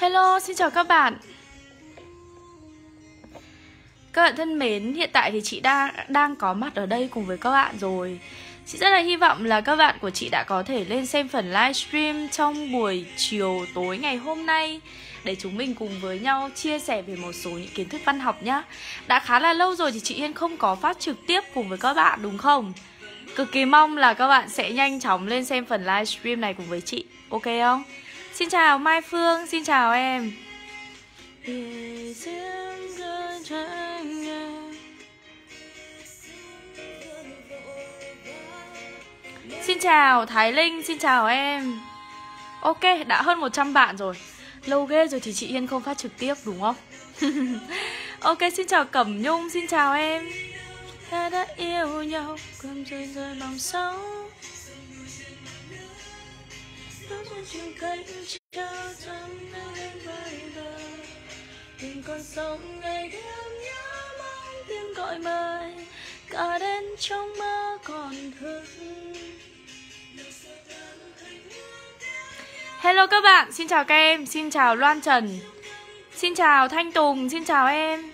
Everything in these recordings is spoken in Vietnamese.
Hello, xin chào các bạn Các bạn thân mến, hiện tại thì chị đang, đang có mặt ở đây cùng với các bạn rồi Chị rất là hy vọng là các bạn của chị đã có thể lên xem phần livestream trong buổi chiều tối ngày hôm nay để chúng mình cùng với nhau chia sẻ về một số những kiến thức văn học nhá. Đã khá là lâu rồi thì chị Yên không có phát trực tiếp cùng với các bạn đúng không? Cực kỳ mong là các bạn sẽ nhanh chóng lên xem phần livestream này cùng với chị. Ok không? Xin chào Mai Phương, xin chào em Xin chào Thái Linh, xin chào em Ok, đã hơn 100 bạn rồi Lâu ghê rồi thì chị Yên không phát trực tiếp đúng không? ok, xin chào Cẩm Nhung, xin chào em Ta đã yêu nhau, cầm rơi rơi mong sống chẳng thấy cha chắn nâng em vai đời mình còn sống ngày đêm nhớ mong tiếng gọi mời cả đêm trong mơ còn thức Hello các bạn, xin chào các em, xin chào Loan Trần Xin chào Thanh Tùng, xin chào em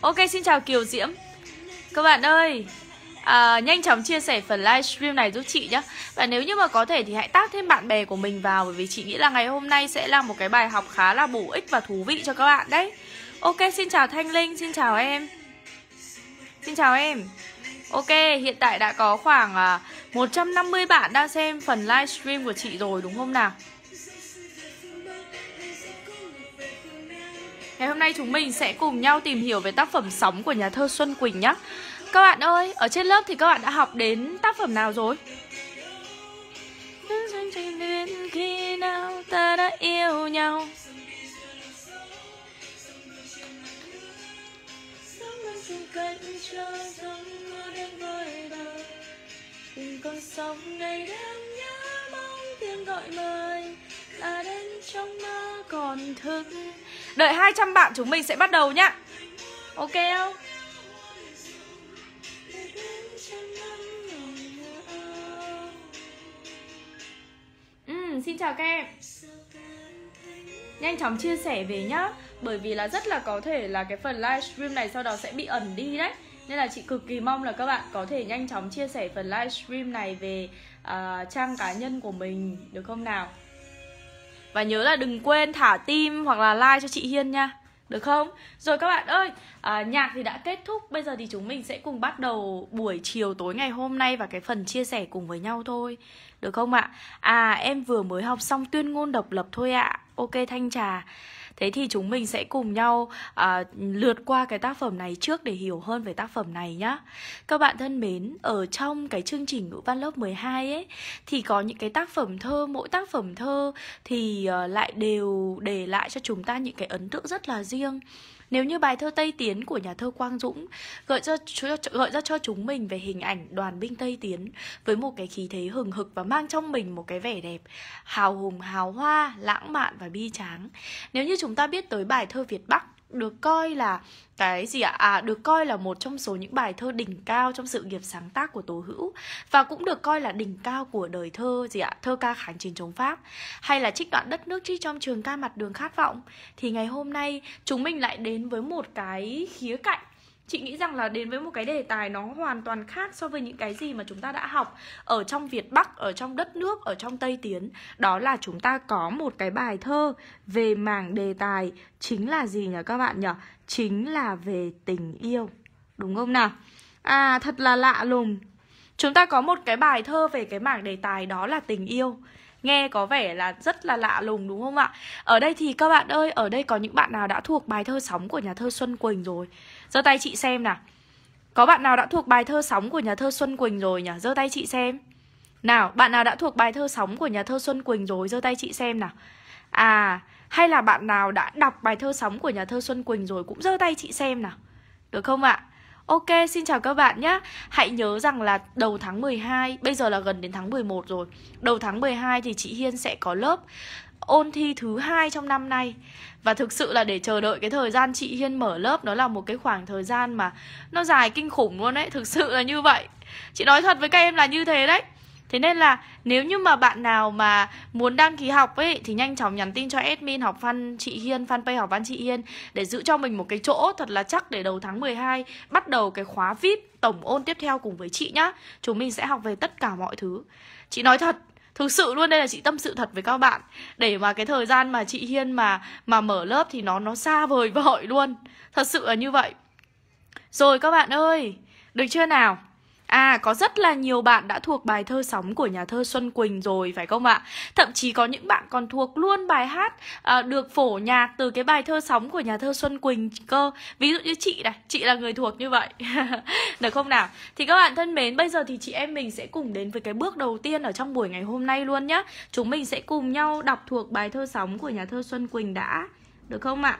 Ok, xin chào Kiều Diễm các bạn ơi à, Nhanh chóng chia sẻ phần livestream này giúp chị nhé Và nếu như mà có thể thì hãy tác thêm bạn bè của mình vào Bởi vì chị nghĩ là ngày hôm nay sẽ là một cái bài học khá là bổ ích và thú vị cho các bạn đấy Ok, xin chào Thanh Linh, xin chào em Xin chào em Ok, hiện tại đã có khoảng 150 à, bạn đang xem phần livestream của chị rồi đúng không nào? Ngày hôm nay chúng mình sẽ cùng nhau tìm hiểu về tác phẩm Sóng của nhà thơ Xuân Quỳnh nhé Các bạn ơi, ở trên lớp thì các bạn đã học đến tác phẩm nào rồi? khi nào ta đã yêu nhau con sóng ngày đêm nhớ mong tiếng gọi mời Ta đến trong mơ còn thức Đợi 200 bạn chúng mình sẽ bắt đầu nhá Ok không? Ừ, xin chào các em Nhanh chóng chia sẻ về nhá Bởi vì là rất là có thể là cái phần livestream này sau đó sẽ bị ẩn đi đấy nên là chị cực kỳ mong là các bạn có thể nhanh chóng chia sẻ phần livestream này về uh, trang cá nhân của mình được không nào? Và nhớ là đừng quên thả tim hoặc là like cho chị Hiên nha được không? Rồi các bạn ơi, à, nhạc thì đã kết thúc Bây giờ thì chúng mình sẽ cùng bắt đầu buổi chiều tối ngày hôm nay Và cái phần chia sẻ cùng với nhau thôi Được không ạ? À? à, em vừa mới học xong tuyên ngôn độc lập thôi ạ à. Ok Thanh Trà thế thì chúng mình sẽ cùng nhau à, lượt qua cái tác phẩm này trước để hiểu hơn về tác phẩm này nhá các bạn thân mến ở trong cái chương trình ngữ văn lớp 12 ấy thì có những cái tác phẩm thơ mỗi tác phẩm thơ thì ờ, lại đều để lại cho chúng ta những cái ấn tượng rất là riêng nếu như bài thơ Tây Tiến của nhà thơ Quang Dũng gợi cho gợi ra cho chúng mình về hình ảnh đoàn binh Tây Tiến với một cái khí thế hừng hực và mang trong mình một cái vẻ đẹp hào hùng, hào hoa, lãng mạn và bi tráng. Nếu như chúng ta biết tới bài thơ Việt Bắc được coi là cái gì ạ à được coi là một trong số những bài thơ đỉnh cao trong sự nghiệp sáng tác của tố hữu và cũng được coi là đỉnh cao của đời thơ gì ạ thơ ca kháng chiến chống pháp hay là trích đoạn đất nước trích trong trường ca mặt đường khát vọng thì ngày hôm nay chúng mình lại đến với một cái khía cạnh chị nghĩ rằng là đến với một cái đề tài nó hoàn toàn khác so với những cái gì mà chúng ta đã học ở trong Việt Bắc, ở trong đất nước, ở trong Tây Tiến. Đó là chúng ta có một cái bài thơ về mảng đề tài chính là gì nhỉ các bạn nhỉ? Chính là về tình yêu. Đúng không nào? À thật là lạ lùng. Chúng ta có một cái bài thơ về cái mảng đề tài đó là tình yêu nghe có vẻ là rất là lạ lùng đúng không ạ ở đây thì các bạn ơi ở đây có những bạn nào đã thuộc bài thơ sóng của nhà thơ xuân quỳnh rồi giơ tay chị xem nào có bạn nào đã thuộc bài thơ sóng của nhà thơ xuân quỳnh rồi nhỉ giơ tay chị xem nào bạn nào đã thuộc bài thơ sóng của nhà thơ xuân quỳnh rồi giơ tay chị xem nào à hay là bạn nào đã đọc bài thơ sóng của nhà thơ xuân quỳnh rồi cũng giơ tay chị xem nào được không ạ Ok, xin chào các bạn nhé. Hãy nhớ rằng là đầu tháng 12, bây giờ là gần đến tháng 11 rồi. Đầu tháng 12 thì chị Hiên sẽ có lớp ôn thi thứ hai trong năm nay và thực sự là để chờ đợi cái thời gian chị Hiên mở lớp đó là một cái khoảng thời gian mà nó dài kinh khủng luôn đấy, thực sự là như vậy. Chị nói thật với các em là như thế đấy. Thế nên là nếu như mà bạn nào mà muốn đăng ký học ấy thì nhanh chóng nhắn tin cho admin học văn chị Hiên, fanpage học văn chị Hiên để giữ cho mình một cái chỗ thật là chắc để đầu tháng 12 bắt đầu cái khóa VIP tổng ôn tiếp theo cùng với chị nhá. Chúng mình sẽ học về tất cả mọi thứ. Chị nói thật, thực sự luôn đây là chị tâm sự thật với các bạn để mà cái thời gian mà chị hiên mà mà mở lớp thì nó nó xa vời vợi luôn thật sự là như vậy rồi các bạn ơi được chưa nào À có rất là nhiều bạn đã thuộc bài thơ sóng của nhà thơ Xuân Quỳnh rồi phải không ạ? Thậm chí có những bạn còn thuộc luôn bài hát à, được phổ nhạc từ cái bài thơ sóng của nhà thơ Xuân Quỳnh cơ. Ví dụ như chị này, chị là người thuộc như vậy. Được không nào? Thì các bạn thân mến, bây giờ thì chị em mình sẽ cùng đến với cái bước đầu tiên ở trong buổi ngày hôm nay luôn nhá. Chúng mình sẽ cùng nhau đọc thuộc bài thơ sóng của nhà thơ Xuân Quỳnh đã. Được không ạ?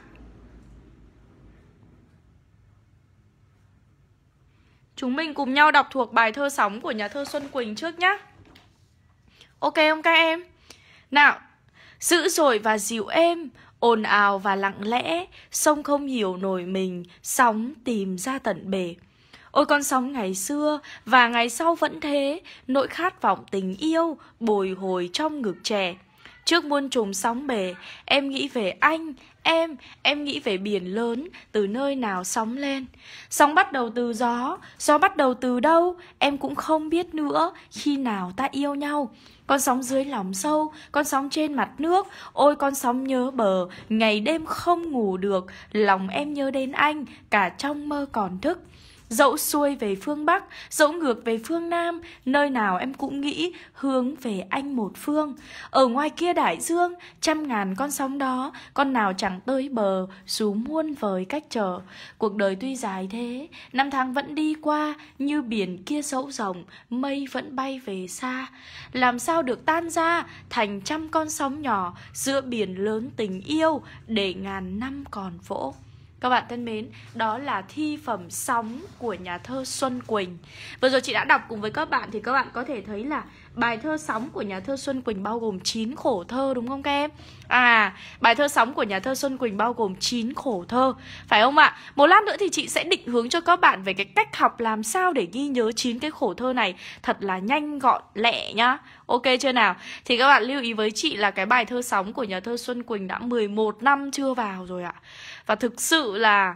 Chúng mình cùng nhau đọc thuộc bài thơ sóng của nhà thơ Xuân Quỳnh trước nhé. Ok không các em? Nào, dữ dội và dịu êm, ồn ào và lặng lẽ, sông không hiểu nổi mình, sóng tìm ra tận bể. Ôi con sóng ngày xưa và ngày sau vẫn thế, nỗi khát vọng tình yêu bồi hồi trong ngực trẻ. Trước muôn trùng sóng bể, em nghĩ về anh, em, em nghĩ về biển lớn, từ nơi nào sóng lên. Sóng bắt đầu từ gió, gió bắt đầu từ đâu, em cũng không biết nữa khi nào ta yêu nhau. Con sóng dưới lòng sâu, con sóng trên mặt nước, ôi con sóng nhớ bờ, ngày đêm không ngủ được, lòng em nhớ đến anh, cả trong mơ còn thức. Dẫu xuôi về phương Bắc, dẫu ngược về phương Nam, nơi nào em cũng nghĩ hướng về anh một phương. Ở ngoài kia đại dương, trăm ngàn con sóng đó, con nào chẳng tới bờ, dù muôn vời cách trở. Cuộc đời tuy dài thế, năm tháng vẫn đi qua, như biển kia sâu rộng, mây vẫn bay về xa. Làm sao được tan ra thành trăm con sóng nhỏ giữa biển lớn tình yêu để ngàn năm còn vỗ các bạn thân mến, đó là thi phẩm sóng của nhà thơ Xuân Quỳnh. Vừa rồi chị đã đọc cùng với các bạn thì các bạn có thể thấy là bài thơ sóng của nhà thơ Xuân Quỳnh bao gồm 9 khổ thơ đúng không các em? À, bài thơ sóng của nhà thơ Xuân Quỳnh bao gồm 9 khổ thơ, phải không ạ? Một lát nữa thì chị sẽ định hướng cho các bạn về cái cách học làm sao để ghi nhớ 9 cái khổ thơ này thật là nhanh gọn lẹ nhá. Ok chưa nào? Thì các bạn lưu ý với chị là cái bài thơ sóng của nhà thơ Xuân Quỳnh đã 11 năm chưa vào rồi ạ và thực sự là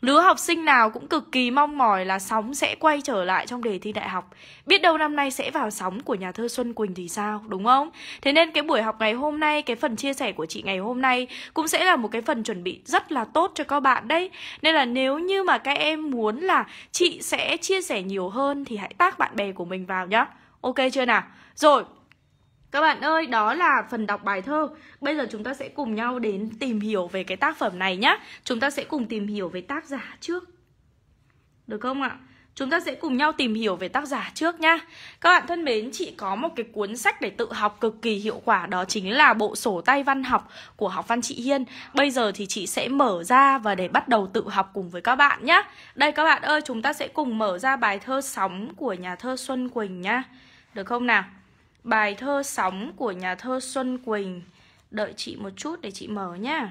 lứa học sinh nào cũng cực kỳ mong mỏi là sóng sẽ quay trở lại trong đề thi đại học biết đâu năm nay sẽ vào sóng của nhà thơ xuân quỳnh thì sao đúng không thế nên cái buổi học ngày hôm nay cái phần chia sẻ của chị ngày hôm nay cũng sẽ là một cái phần chuẩn bị rất là tốt cho các bạn đấy nên là nếu như mà các em muốn là chị sẽ chia sẻ nhiều hơn thì hãy tác bạn bè của mình vào nhá ok chưa nào rồi các bạn ơi, đó là phần đọc bài thơ. Bây giờ chúng ta sẽ cùng nhau đến tìm hiểu về cái tác phẩm này nhé. Chúng ta sẽ cùng tìm hiểu về tác giả trước. Được không ạ? Chúng ta sẽ cùng nhau tìm hiểu về tác giả trước nhá. Các bạn thân mến, chị có một cái cuốn sách để tự học cực kỳ hiệu quả Đó chính là bộ sổ tay văn học của học văn chị Hiên Bây giờ thì chị sẽ mở ra và để bắt đầu tự học cùng với các bạn nhé Đây các bạn ơi, chúng ta sẽ cùng mở ra bài thơ sóng của nhà thơ Xuân Quỳnh nhá Được không nào? Bài thơ sóng của nhà thơ Xuân Quỳnh Đợi chị một chút để chị mở nhá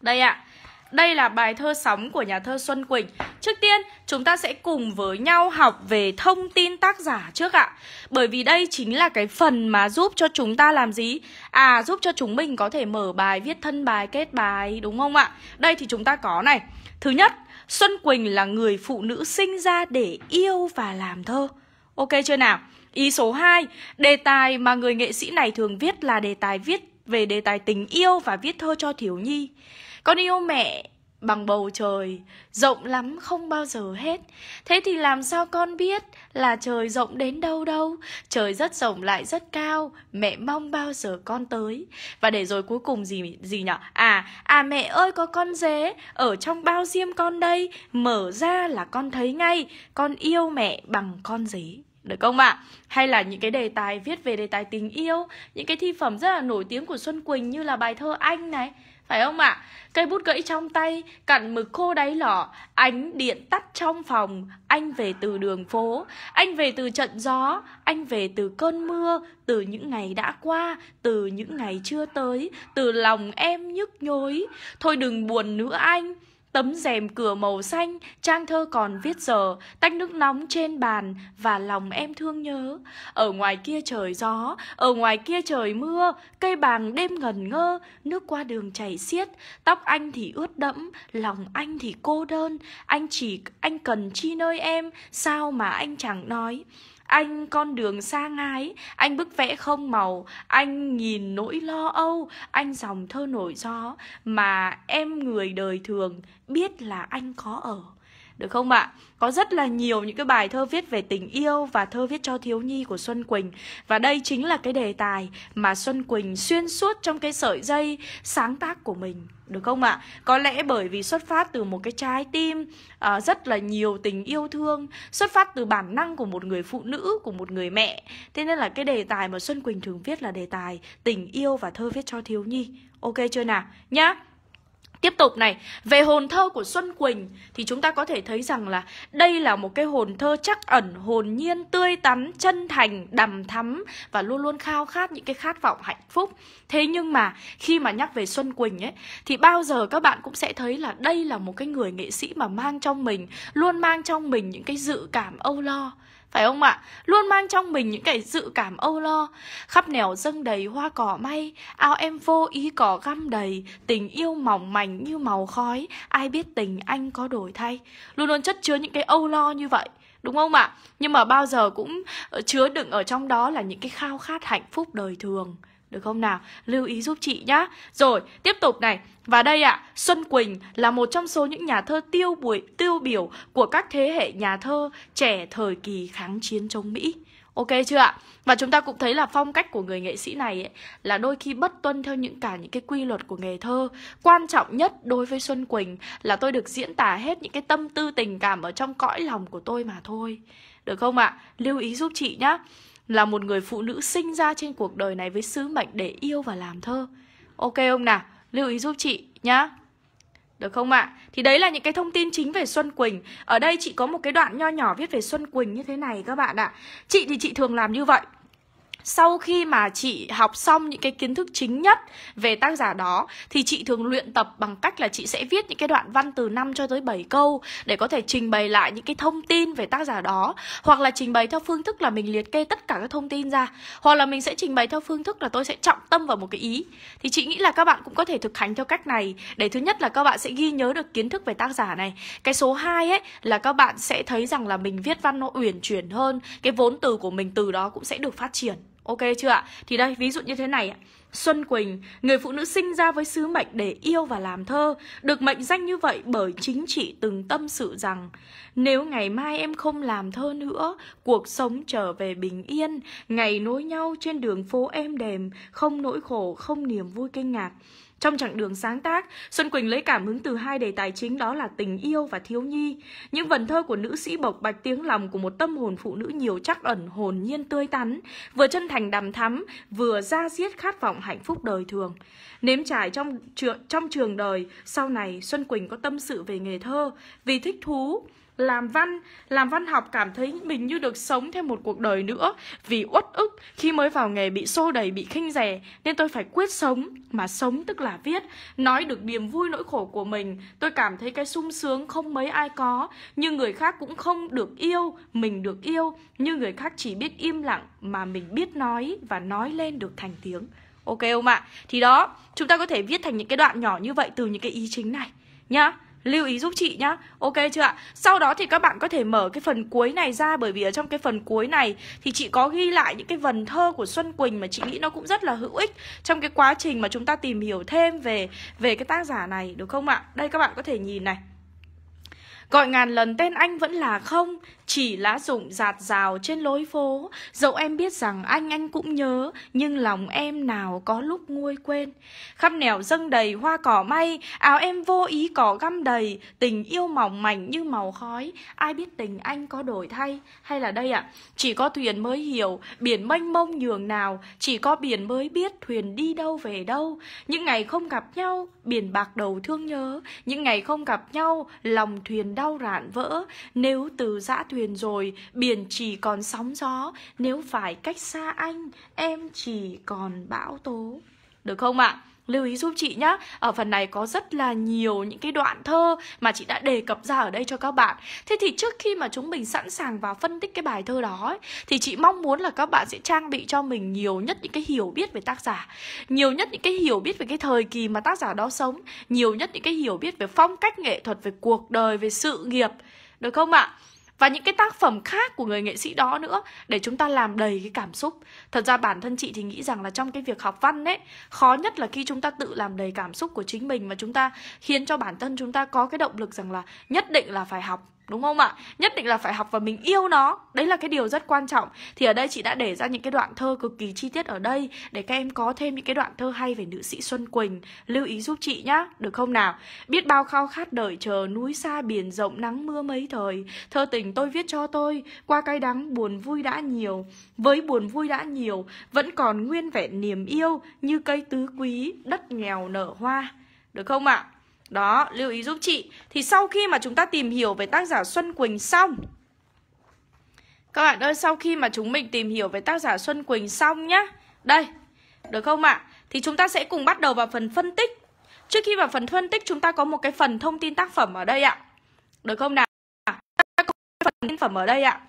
Đây ạ à, đây là bài thơ sóng của nhà thơ Xuân Quỳnh Trước tiên chúng ta sẽ cùng với nhau học về thông tin tác giả trước ạ Bởi vì đây chính là cái phần mà giúp cho chúng ta làm gì À giúp cho chúng mình có thể mở bài, viết thân bài, kết bài đúng không ạ Đây thì chúng ta có này Thứ nhất Xuân Quỳnh là người phụ nữ sinh ra để yêu và làm thơ Ok chưa nào Ý số 2, đề tài mà người nghệ sĩ này thường viết là đề tài viết về đề tài tình yêu và viết thơ cho thiếu nhi. Con yêu mẹ bằng bầu trời rộng lắm không bao giờ hết thế thì làm sao con biết là trời rộng đến đâu đâu trời rất rộng lại rất cao mẹ mong bao giờ con tới và để rồi cuối cùng gì gì nhở à à mẹ ơi có con dế ở trong bao diêm con đây mở ra là con thấy ngay con yêu mẹ bằng con dế được không ạ? À? Hay là những cái đề tài viết về đề tài tình yêu, những cái thi phẩm rất là nổi tiếng của Xuân Quỳnh như là bài thơ Anh này, phải không ạ? À? Cây bút gãy trong tay, cặn mực khô đáy lọ, ánh điện tắt trong phòng, anh về từ đường phố, anh về từ trận gió, anh về từ cơn mưa, từ những ngày đã qua, từ những ngày chưa tới, từ lòng em nhức nhối. Thôi đừng buồn nữa anh, Tấm rèm cửa màu xanh, trang thơ còn viết giờ, tách nước nóng trên bàn và lòng em thương nhớ. Ở ngoài kia trời gió, ở ngoài kia trời mưa, cây bàng đêm ngần ngơ, nước qua đường chảy xiết, tóc anh thì ướt đẫm, lòng anh thì cô đơn, anh chỉ anh cần chi nơi em, sao mà anh chẳng nói anh con đường xa ngái anh bức vẽ không màu anh nhìn nỗi lo âu anh dòng thơ nổi gió mà em người đời thường biết là anh có ở được không ạ? Có rất là nhiều những cái bài thơ viết về tình yêu và thơ viết cho thiếu nhi của Xuân Quỳnh. Và đây chính là cái đề tài mà Xuân Quỳnh xuyên suốt trong cái sợi dây sáng tác của mình. Được không ạ? Có lẽ bởi vì xuất phát từ một cái trái tim uh, rất là nhiều tình yêu thương, xuất phát từ bản năng của một người phụ nữ, của một người mẹ. Thế nên là cái đề tài mà Xuân Quỳnh thường viết là đề tài tình yêu và thơ viết cho thiếu nhi. Ok chưa nào? Nhá! Tiếp tục này, về hồn thơ của Xuân Quỳnh thì chúng ta có thể thấy rằng là đây là một cái hồn thơ chắc ẩn, hồn nhiên, tươi tắn, chân thành, đầm thắm và luôn luôn khao khát những cái khát vọng hạnh phúc. Thế nhưng mà khi mà nhắc về Xuân Quỳnh ấy thì bao giờ các bạn cũng sẽ thấy là đây là một cái người nghệ sĩ mà mang trong mình, luôn mang trong mình những cái dự cảm âu lo phải không ạ? Luôn mang trong mình những cái dự cảm âu lo Khắp nẻo dâng đầy hoa cỏ may Ao em vô ý cỏ găm đầy Tình yêu mỏng mảnh như màu khói Ai biết tình anh có đổi thay Luôn luôn chất chứa những cái âu lo như vậy đúng không ạ? Nhưng mà bao giờ cũng ờ, chứa đựng ở trong đó là những cái khao khát hạnh phúc đời thường được không nào? Lưu ý giúp chị nhá. Rồi, tiếp tục này. Và đây ạ, à, Xuân Quỳnh là một trong số những nhà thơ tiêu buổi tiêu biểu của các thế hệ nhà thơ trẻ thời kỳ kháng chiến chống Mỹ. Ok chưa ạ? Và chúng ta cũng thấy là phong cách của người nghệ sĩ này ấy, là đôi khi bất tuân theo những cả những cái quy luật của nghề thơ. Quan trọng nhất đối với Xuân Quỳnh là tôi được diễn tả hết những cái tâm tư tình cảm ở trong cõi lòng của tôi mà thôi. Được không ạ? Lưu ý giúp chị nhá là một người phụ nữ sinh ra trên cuộc đời này với sứ mệnh để yêu và làm thơ. Ok ông nào, lưu ý giúp chị nhá. Được không ạ? À? Thì đấy là những cái thông tin chính về Xuân Quỳnh Ở đây chị có một cái đoạn nho nhỏ viết về Xuân Quỳnh như thế này các bạn ạ à. Chị thì chị thường làm như vậy sau khi mà chị học xong những cái kiến thức chính nhất về tác giả đó thì chị thường luyện tập bằng cách là chị sẽ viết những cái đoạn văn từ 5 cho tới 7 câu để có thể trình bày lại những cái thông tin về tác giả đó hoặc là trình bày theo phương thức là mình liệt kê tất cả các thông tin ra hoặc là mình sẽ trình bày theo phương thức là tôi sẽ trọng tâm vào một cái ý thì chị nghĩ là các bạn cũng có thể thực hành theo cách này để thứ nhất là các bạn sẽ ghi nhớ được kiến thức về tác giả này cái số 2 ấy là các bạn sẽ thấy rằng là mình viết văn nó uyển chuyển hơn cái vốn từ của mình từ đó cũng sẽ được phát triển Ok chưa ạ? Thì đây, ví dụ như thế này Xuân Quỳnh, người phụ nữ sinh ra với sứ mệnh để yêu và làm thơ, được mệnh danh như vậy bởi chính chị từng tâm sự rằng nếu ngày mai em không làm thơ nữa, cuộc sống trở về bình yên, ngày nối nhau trên đường phố êm đềm, không nỗi khổ, không niềm vui kinh ngạc. Trong chặng đường sáng tác, Xuân Quỳnh lấy cảm hứng từ hai đề tài chính đó là tình yêu và thiếu nhi. Những vần thơ của nữ sĩ bộc bạch tiếng lòng của một tâm hồn phụ nữ nhiều chắc ẩn hồn nhiên tươi tắn, vừa chân thành đằm thắm, vừa ra diết khát vọng hạnh phúc đời thường. Nếm trải trong, trong trường đời, sau này Xuân Quỳnh có tâm sự về nghề thơ vì thích thú làm văn làm văn học cảm thấy mình như được sống thêm một cuộc đời nữa vì uất ức khi mới vào nghề bị xô đẩy bị khinh rẻ nên tôi phải quyết sống mà sống tức là viết nói được niềm vui nỗi khổ của mình tôi cảm thấy cái sung sướng không mấy ai có nhưng người khác cũng không được yêu mình được yêu nhưng người khác chỉ biết im lặng mà mình biết nói và nói lên được thành tiếng ok không ạ thì đó chúng ta có thể viết thành những cái đoạn nhỏ như vậy từ những cái ý chính này nhá Lưu ý giúp chị nhá Ok chưa ạ? Sau đó thì các bạn có thể mở cái phần cuối này ra Bởi vì ở trong cái phần cuối này Thì chị có ghi lại những cái vần thơ của Xuân Quỳnh Mà chị nghĩ nó cũng rất là hữu ích Trong cái quá trình mà chúng ta tìm hiểu thêm về về cái tác giả này Được không ạ? Đây các bạn có thể nhìn này Gọi ngàn lần tên anh vẫn là không chỉ lá rụng giạt rào trên lối phố Dẫu em biết rằng anh anh cũng nhớ Nhưng lòng em nào có lúc nguôi quên Khắp nẻo dâng đầy hoa cỏ may Áo em vô ý cỏ găm đầy Tình yêu mỏng mảnh như màu khói Ai biết tình anh có đổi thay Hay là đây ạ à, Chỉ có thuyền mới hiểu Biển mênh mông nhường nào Chỉ có biển mới biết thuyền đi đâu về đâu Những ngày không gặp nhau Biển bạc đầu thương nhớ Những ngày không gặp nhau Lòng thuyền đau rạn vỡ Nếu từ dã thuyền thuyền rồi Biển chỉ còn sóng gió Nếu phải cách xa anh Em chỉ còn bão tố Được không ạ? À? lưu ý giúp chị nhé ở phần này có rất là nhiều những cái đoạn thơ mà chị đã đề cập ra ở đây cho các bạn thế thì trước khi mà chúng mình sẵn sàng vào phân tích cái bài thơ đó ấy, thì chị mong muốn là các bạn sẽ trang bị cho mình nhiều nhất những cái hiểu biết về tác giả nhiều nhất những cái hiểu biết về cái thời kỳ mà tác giả đó sống nhiều nhất những cái hiểu biết về phong cách nghệ thuật về cuộc đời về sự nghiệp được không ạ và những cái tác phẩm khác của người nghệ sĩ đó nữa để chúng ta làm đầy cái cảm xúc thật ra bản thân chị thì nghĩ rằng là trong cái việc học văn ấy khó nhất là khi chúng ta tự làm đầy cảm xúc của chính mình và chúng ta khiến cho bản thân chúng ta có cái động lực rằng là nhất định là phải học đúng không ạ nhất định là phải học và mình yêu nó đấy là cái điều rất quan trọng thì ở đây chị đã để ra những cái đoạn thơ cực kỳ chi tiết ở đây để các em có thêm những cái đoạn thơ hay về nữ sĩ xuân quỳnh lưu ý giúp chị nhá được không nào biết bao khao khát đợi chờ núi xa biển rộng nắng mưa mấy thời thơ tình tôi viết cho tôi qua cay đắng buồn vui đã nhiều với buồn vui đã nhiều vẫn còn nguyên vẹn niềm yêu như cây tứ quý đất nghèo nở hoa được không ạ đó, lưu ý giúp chị Thì sau khi mà chúng ta tìm hiểu về tác giả Xuân Quỳnh xong Các bạn ơi, sau khi mà chúng mình tìm hiểu về tác giả Xuân Quỳnh xong nhá Đây, được không ạ? À? Thì chúng ta sẽ cùng bắt đầu vào phần phân tích Trước khi vào phần phân tích chúng ta có một cái phần thông tin tác phẩm ở đây ạ Được không nào? Phần tác phẩm ở đây ạ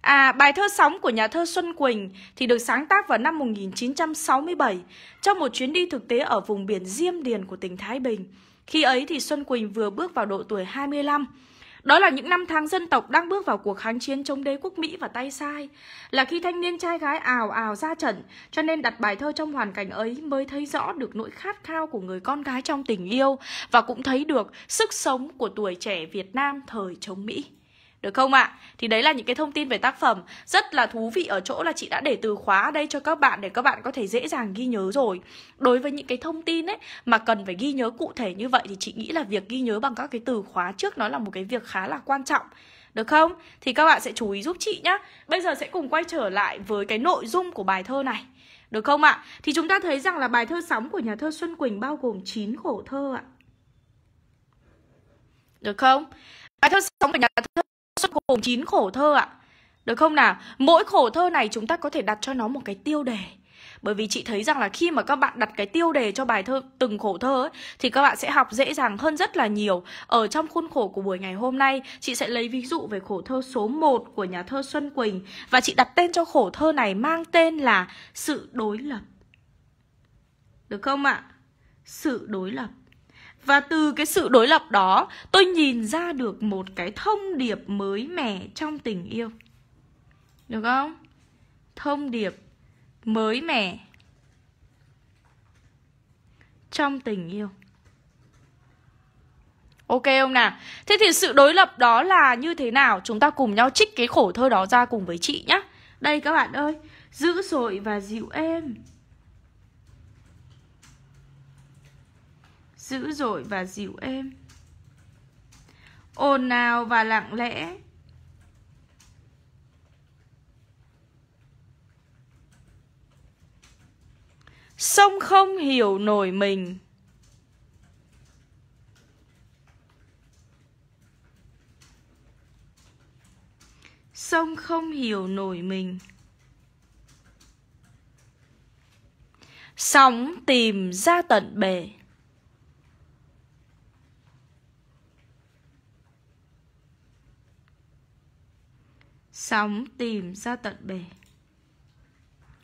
À, bài thơ sóng của nhà thơ Xuân Quỳnh thì được sáng tác vào năm 1967 trong một chuyến đi thực tế ở vùng biển Diêm Điền của tỉnh Thái Bình. Khi ấy thì Xuân Quỳnh vừa bước vào độ tuổi 25. Đó là những năm tháng dân tộc đang bước vào cuộc kháng chiến chống đế quốc Mỹ và tay sai. Là khi thanh niên trai gái ào ào ra trận, cho nên đặt bài thơ trong hoàn cảnh ấy mới thấy rõ được nỗi khát khao của người con gái trong tình yêu và cũng thấy được sức sống của tuổi trẻ Việt Nam thời chống Mỹ được không ạ? À? Thì đấy là những cái thông tin về tác phẩm Rất là thú vị ở chỗ là chị đã để từ khóa ở đây cho các bạn Để các bạn có thể dễ dàng ghi nhớ rồi Đối với những cái thông tin ấy mà cần phải ghi nhớ cụ thể như vậy Thì chị nghĩ là việc ghi nhớ bằng các cái từ khóa trước Nó là một cái việc khá là quan trọng được không? Thì các bạn sẽ chú ý giúp chị nhá Bây giờ sẽ cùng quay trở lại với cái nội dung của bài thơ này Được không ạ? À? Thì chúng ta thấy rằng là bài thơ sóng của nhà thơ Xuân Quỳnh bao gồm 9 khổ thơ ạ Được không? Bài thơ sóng của nhà thơ xuất gồm 9 khổ thơ ạ. Được không nào? Mỗi khổ thơ này chúng ta có thể đặt cho nó một cái tiêu đề. Bởi vì chị thấy rằng là khi mà các bạn đặt cái tiêu đề cho bài thơ từng khổ thơ ấy, thì các bạn sẽ học dễ dàng hơn rất là nhiều. Ở trong khuôn khổ của buổi ngày hôm nay, chị sẽ lấy ví dụ về khổ thơ số 1 của nhà thơ Xuân Quỳnh và chị đặt tên cho khổ thơ này mang tên là Sự đối lập. Được không ạ? Sự đối lập. Và từ cái sự đối lập đó tôi nhìn ra được một cái thông điệp mới mẻ trong tình yêu Được không? Thông điệp mới mẻ trong tình yêu Ok không nào? Thế thì sự đối lập đó là như thế nào? Chúng ta cùng nhau trích cái khổ thơ đó ra cùng với chị nhá Đây các bạn ơi Dữ dội và dịu êm dữ dội và dịu êm ồn ào và lặng lẽ sông không hiểu nổi mình sông không hiểu nổi mình sóng tìm ra tận bể sóng tìm ra tận bể.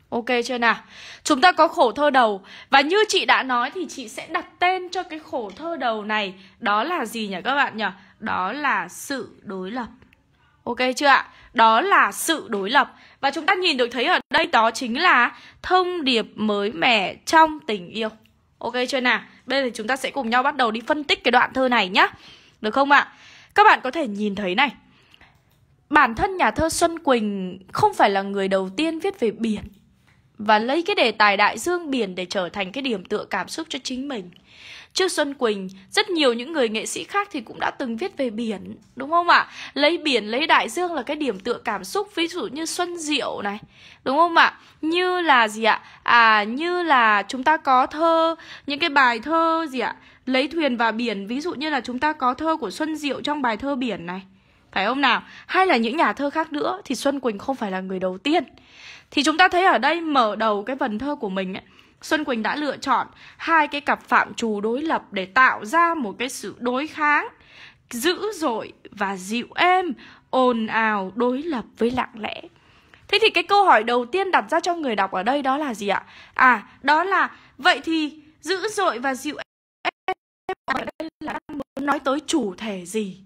Ok chưa nào? Chúng ta có khổ thơ đầu Và như chị đã nói thì chị sẽ đặt tên cho cái khổ thơ đầu này Đó là gì nhỉ các bạn nhỉ? Đó là sự đối lập Ok chưa ạ? Đó là sự đối lập Và chúng ta nhìn được thấy ở đây đó chính là thông điệp mới mẻ trong tình yêu Ok chưa nào? Bây giờ chúng ta sẽ cùng nhau bắt đầu đi phân tích cái đoạn thơ này nhá Được không ạ? Các bạn có thể nhìn thấy này Bản thân nhà thơ Xuân Quỳnh không phải là người đầu tiên viết về biển và lấy cái đề tài đại dương biển để trở thành cái điểm tựa cảm xúc cho chính mình. Trước Xuân Quỳnh, rất nhiều những người nghệ sĩ khác thì cũng đã từng viết về biển, đúng không ạ? Lấy biển, lấy đại dương là cái điểm tựa cảm xúc, ví dụ như Xuân Diệu này, đúng không ạ? Như là gì ạ? À, như là chúng ta có thơ, những cái bài thơ gì ạ? Lấy thuyền và biển, ví dụ như là chúng ta có thơ của Xuân Diệu trong bài thơ biển này phải không nào? Hay là những nhà thơ khác nữa thì Xuân Quỳnh không phải là người đầu tiên. Thì chúng ta thấy ở đây mở đầu cái vần thơ của mình ấy, Xuân Quỳnh đã lựa chọn hai cái cặp phạm trù đối lập để tạo ra một cái sự đối kháng dữ dội và dịu êm, ồn ào đối lập với lặng lẽ. Thế thì cái câu hỏi đầu tiên đặt ra cho người đọc ở đây đó là gì ạ? À, đó là vậy thì dữ dội và dịu êm ở đây là đang muốn nói tới chủ thể gì?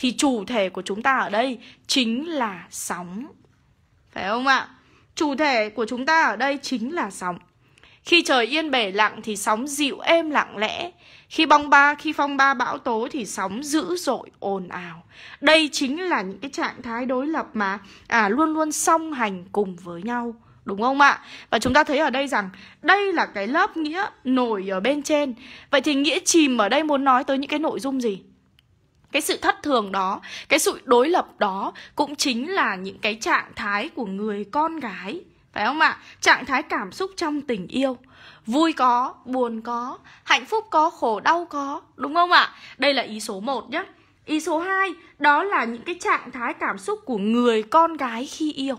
thì chủ thể của chúng ta ở đây chính là sóng. Phải không ạ? Chủ thể của chúng ta ở đây chính là sóng. Khi trời yên bể lặng thì sóng dịu êm lặng lẽ. Khi bong ba, khi phong ba bão tố thì sóng dữ dội ồn ào. Đây chính là những cái trạng thái đối lập mà à luôn luôn song hành cùng với nhau. Đúng không ạ? Và chúng ta thấy ở đây rằng đây là cái lớp nghĩa nổi ở bên trên. Vậy thì nghĩa chìm ở đây muốn nói tới những cái nội dung gì? cái sự thất thường đó cái sự đối lập đó cũng chính là những cái trạng thái của người con gái phải không ạ trạng thái cảm xúc trong tình yêu vui có buồn có hạnh phúc có khổ đau có đúng không ạ đây là ý số 1 nhé ý số 2 đó là những cái trạng thái cảm xúc của người con gái khi yêu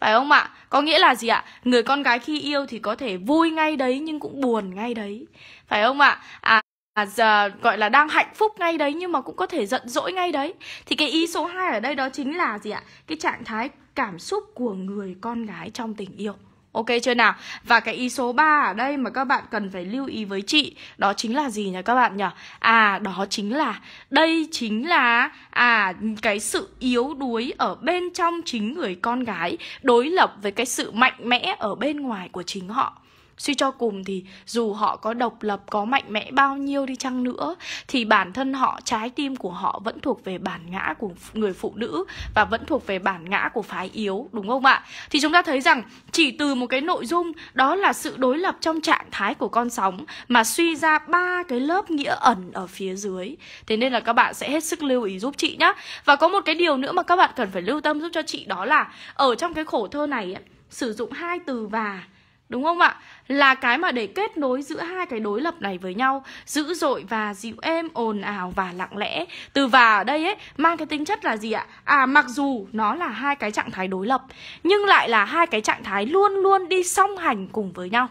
phải không ạ? Có nghĩa là gì ạ? Người con gái khi yêu thì có thể vui ngay đấy nhưng cũng buồn ngay đấy. Phải không ạ? À à, giờ gọi là đang hạnh phúc ngay đấy nhưng mà cũng có thể giận dỗi ngay đấy thì cái ý số 2 ở đây đó chính là gì ạ cái trạng thái cảm xúc của người con gái trong tình yêu Ok chưa nào? Và cái ý số 3 ở đây mà các bạn cần phải lưu ý với chị Đó chính là gì nhỉ các bạn nhỉ? À đó chính là Đây chính là À cái sự yếu đuối ở bên trong chính người con gái Đối lập với cái sự mạnh mẽ ở bên ngoài của chính họ suy cho cùng thì dù họ có độc lập có mạnh mẽ bao nhiêu đi chăng nữa thì bản thân họ trái tim của họ vẫn thuộc về bản ngã của người phụ nữ và vẫn thuộc về bản ngã của phái yếu đúng không ạ thì chúng ta thấy rằng chỉ từ một cái nội dung đó là sự đối lập trong trạng thái của con sóng mà suy ra ba cái lớp nghĩa ẩn ở phía dưới thế nên là các bạn sẽ hết sức lưu ý giúp chị nhé và có một cái điều nữa mà các bạn cần phải lưu tâm giúp cho chị đó là ở trong cái khổ thơ này ấy, sử dụng hai từ và Đúng không ạ? Là cái mà để kết nối giữa hai cái đối lập này với nhau Dữ dội và dịu êm, ồn ào và lặng lẽ Từ và ở đây ấy, mang cái tính chất là gì ạ? À, mặc dù nó là hai cái trạng thái đối lập Nhưng lại là hai cái trạng thái luôn luôn đi song hành cùng với nhau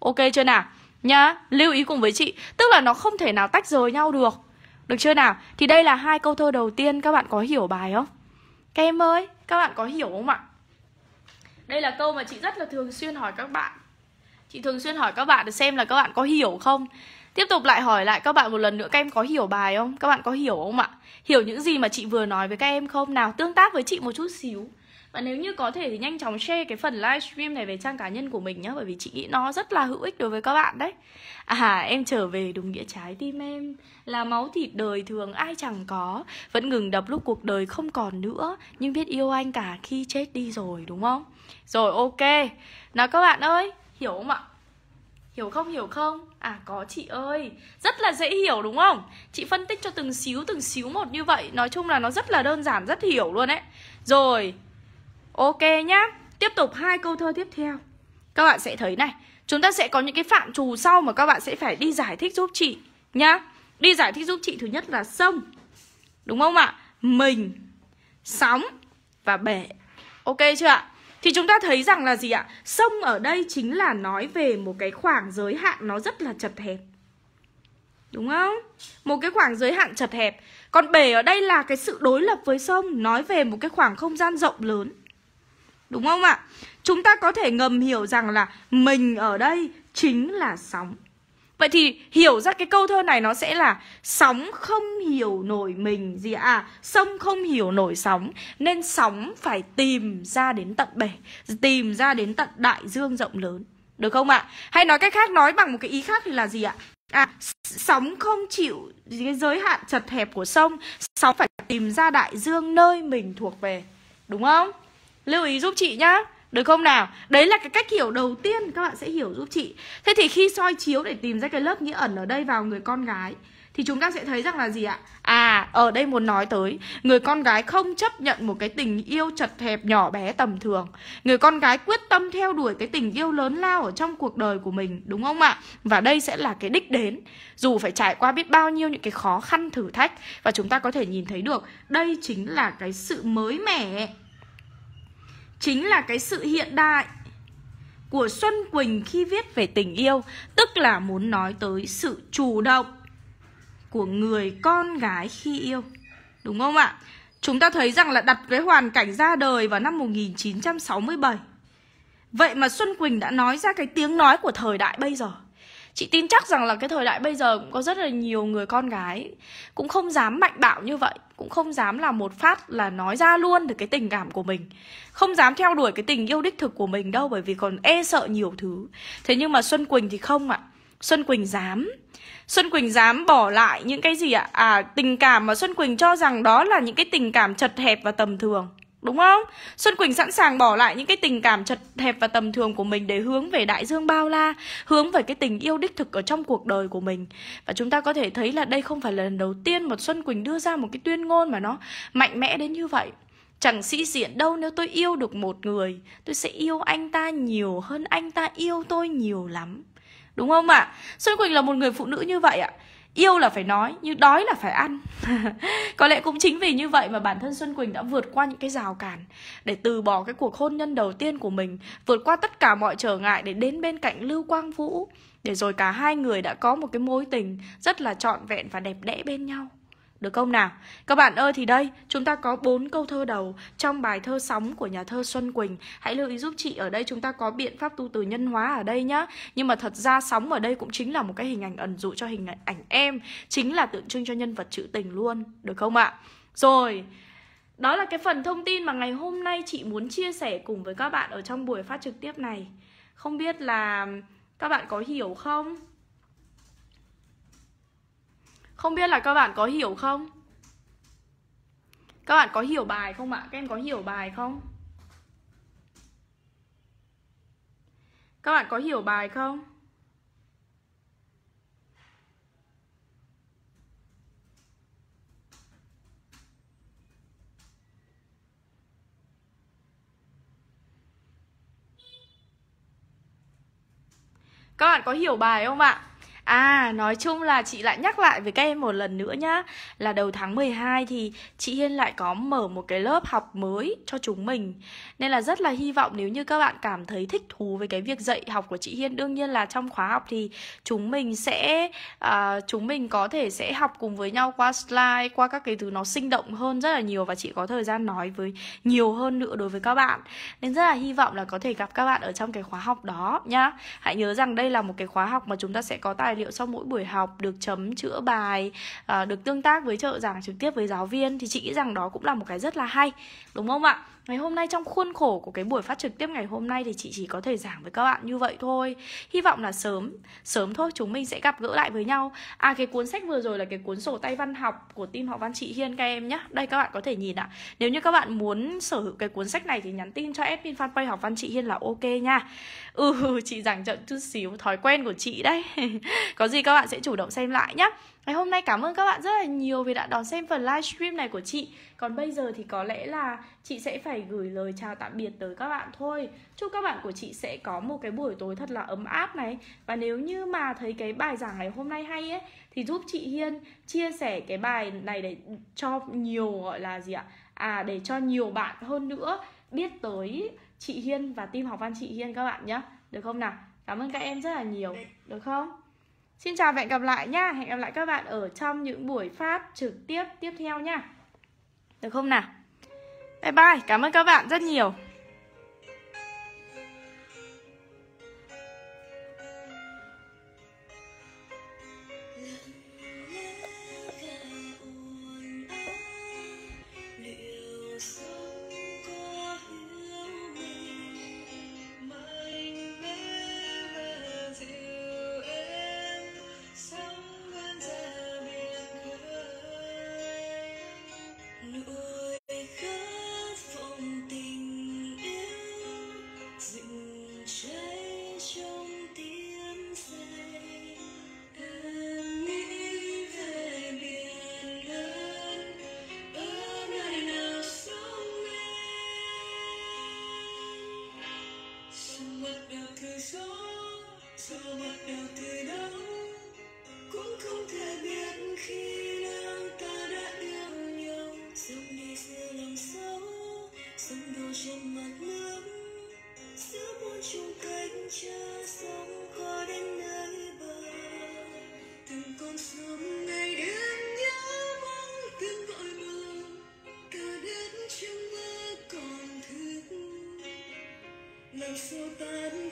Ok chưa nào? Nhá, lưu ý cùng với chị Tức là nó không thể nào tách rời nhau được Được chưa nào? Thì đây là hai câu thơ đầu tiên các bạn có hiểu bài không? Các em ơi, các bạn có hiểu không ạ? Đây là câu mà chị rất là thường xuyên hỏi các bạn Chị thường xuyên hỏi các bạn để xem là các bạn có hiểu không Tiếp tục lại hỏi lại các bạn một lần nữa Các em có hiểu bài không? Các bạn có hiểu không ạ? Hiểu những gì mà chị vừa nói với các em không? Nào tương tác với chị một chút xíu Và nếu như có thể thì nhanh chóng share cái phần livestream này về trang cá nhân của mình nhé Bởi vì chị nghĩ nó rất là hữu ích đối với các bạn đấy À em trở về đúng nghĩa trái tim em Là máu thịt đời thường ai chẳng có Vẫn ngừng đập lúc cuộc đời không còn nữa Nhưng biết yêu anh cả khi chết đi rồi đúng không? Rồi ok Nào các bạn ơi Hiểu không ạ? Hiểu không hiểu không? À có chị ơi Rất là dễ hiểu đúng không? Chị phân tích cho từng xíu từng xíu một như vậy Nói chung là nó rất là đơn giản rất hiểu luôn ấy Rồi Ok nhá Tiếp tục hai câu thơ tiếp theo Các bạn sẽ thấy này Chúng ta sẽ có những cái phạm trù sau mà các bạn sẽ phải đi giải thích giúp chị Nhá Đi giải thích giúp chị thứ nhất là sông Đúng không ạ? Mình Sóng Và bể Ok chưa ạ? Thì chúng ta thấy rằng là gì ạ? Sông ở đây chính là nói về một cái khoảng giới hạn nó rất là chật hẹp Đúng không? Một cái khoảng giới hạn chật hẹp Còn bể ở đây là cái sự đối lập với sông Nói về một cái khoảng không gian rộng lớn Đúng không ạ? Chúng ta có thể ngầm hiểu rằng là Mình ở đây chính là sóng Vậy thì hiểu ra cái câu thơ này nó sẽ là Sóng không hiểu nổi mình gì à Sông không hiểu nổi sóng Nên sóng phải tìm ra đến tận bể Tìm ra đến tận đại dương rộng lớn Được không ạ? Hay nói cách khác, nói bằng một cái ý khác thì là gì ạ? À, sóng không chịu cái giới hạn chật hẹp của sông Sóng phải tìm ra đại dương nơi mình thuộc về Đúng không? Lưu ý giúp chị nhá được không nào? Đấy là cái cách hiểu đầu tiên các bạn sẽ hiểu giúp chị Thế thì khi soi chiếu để tìm ra cái lớp nghĩa ẩn ở đây vào người con gái Thì chúng ta sẽ thấy rằng là gì ạ? À, ở đây muốn nói tới Người con gái không chấp nhận một cái tình yêu chật hẹp nhỏ bé tầm thường Người con gái quyết tâm theo đuổi cái tình yêu lớn lao ở trong cuộc đời của mình Đúng không ạ? Và đây sẽ là cái đích đến Dù phải trải qua biết bao nhiêu những cái khó khăn thử thách Và chúng ta có thể nhìn thấy được Đây chính là cái sự mới mẻ chính là cái sự hiện đại của Xuân Quỳnh khi viết về tình yêu, tức là muốn nói tới sự chủ động của người con gái khi yêu. Đúng không ạ? Chúng ta thấy rằng là đặt cái hoàn cảnh ra đời vào năm 1967. Vậy mà Xuân Quỳnh đã nói ra cái tiếng nói của thời đại bây giờ chị tin chắc rằng là cái thời đại bây giờ cũng có rất là nhiều người con gái cũng không dám mạnh bạo như vậy cũng không dám là một phát là nói ra luôn được cái tình cảm của mình không dám theo đuổi cái tình yêu đích thực của mình đâu bởi vì còn e sợ nhiều thứ thế nhưng mà xuân quỳnh thì không ạ xuân quỳnh dám Xuân Quỳnh dám bỏ lại những cái gì ạ? à, tình cảm mà Xuân Quỳnh cho rằng đó là những cái tình cảm chật hẹp và tầm thường. Đúng không? Xuân Quỳnh sẵn sàng bỏ lại những cái tình cảm chật hẹp và tầm thường của mình để hướng về đại dương bao la, hướng về cái tình yêu đích thực ở trong cuộc đời của mình. Và chúng ta có thể thấy là đây không phải là lần đầu tiên một Xuân Quỳnh đưa ra một cái tuyên ngôn mà nó mạnh mẽ đến như vậy. Chẳng sĩ diện đâu nếu tôi yêu được một người, tôi sẽ yêu anh ta nhiều hơn anh ta yêu tôi nhiều lắm. Đúng không ạ? À? Xuân Quỳnh là một người phụ nữ như vậy ạ. À? Yêu là phải nói, như đói là phải ăn Có lẽ cũng chính vì như vậy mà bản thân Xuân Quỳnh đã vượt qua những cái rào cản Để từ bỏ cái cuộc hôn nhân đầu tiên của mình Vượt qua tất cả mọi trở ngại để đến bên cạnh Lưu Quang Vũ Để rồi cả hai người đã có một cái mối tình rất là trọn vẹn và đẹp đẽ bên nhau được không nào? Các bạn ơi thì đây, chúng ta có bốn câu thơ đầu trong bài thơ sóng của nhà thơ Xuân Quỳnh. Hãy lưu ý giúp chị ở đây chúng ta có biện pháp tu từ nhân hóa ở đây nhá. Nhưng mà thật ra sóng ở đây cũng chính là một cái hình ảnh ẩn dụ cho hình ảnh em, chính là tượng trưng cho nhân vật trữ tình luôn, được không ạ? Rồi, đó là cái phần thông tin mà ngày hôm nay chị muốn chia sẻ cùng với các bạn ở trong buổi phát trực tiếp này. Không biết là các bạn có hiểu không? Không biết là các bạn có hiểu không? Các bạn có hiểu bài không ạ? Các em có hiểu bài không? Các bạn có hiểu bài không? Các bạn có hiểu bài không ạ? À nói chung là chị lại nhắc lại với các em một lần nữa nhá Là đầu tháng 12 thì chị Hiên lại có mở một cái lớp học mới cho chúng mình Nên là rất là hy vọng nếu như các bạn cảm thấy thích thú với cái việc dạy học của chị Hiên Đương nhiên là trong khóa học thì chúng mình sẽ à, Chúng mình có thể sẽ học cùng với nhau qua slide Qua các cái thứ nó sinh động hơn rất là nhiều Và chị có thời gian nói với nhiều hơn nữa đối với các bạn Nên rất là hy vọng là có thể gặp các bạn ở trong cái khóa học đó nhá Hãy nhớ rằng đây là một cái khóa học mà chúng ta sẽ có tài liệu sau mỗi buổi học được chấm chữa bài à, được tương tác với trợ giảng trực tiếp với giáo viên thì chị nghĩ rằng đó cũng là một cái rất là hay đúng không ạ Ngày hôm nay trong khuôn khổ của cái buổi phát trực tiếp ngày hôm nay thì chị chỉ có thể giảng với các bạn như vậy thôi. Hy vọng là sớm, sớm thôi chúng mình sẽ gặp gỡ lại với nhau. À cái cuốn sách vừa rồi là cái cuốn sổ tay văn học của team họ văn chị Hiên các em nhé. Đây các bạn có thể nhìn ạ. Nếu như các bạn muốn sở hữu cái cuốn sách này thì nhắn tin cho admin fanpage học văn chị Hiên là ok nha. Ừ chị giảng chậm chút xíu, thói quen của chị đấy. có gì các bạn sẽ chủ động xem lại nhé. Ngày hôm nay cảm ơn các bạn rất là nhiều vì đã đón xem phần livestream này của chị Còn bây giờ thì có lẽ là chị sẽ phải gửi lời chào tạm biệt tới các bạn thôi Chúc các bạn của chị sẽ có một cái buổi tối thật là ấm áp này Và nếu như mà thấy cái bài giảng ngày hôm nay hay ấy Thì giúp chị Hiên chia sẻ cái bài này để cho nhiều gọi là gì ạ À để cho nhiều bạn hơn nữa biết tới chị Hiên và team học văn chị Hiên các bạn nhé Được không nào? Cảm ơn các em rất là nhiều Được không? Xin chào và hẹn gặp lại nha Hẹn gặp lại các bạn ở trong những buổi phát trực tiếp tiếp theo nha Được không nào? Bye bye, cảm ơn các bạn rất nhiều so bad.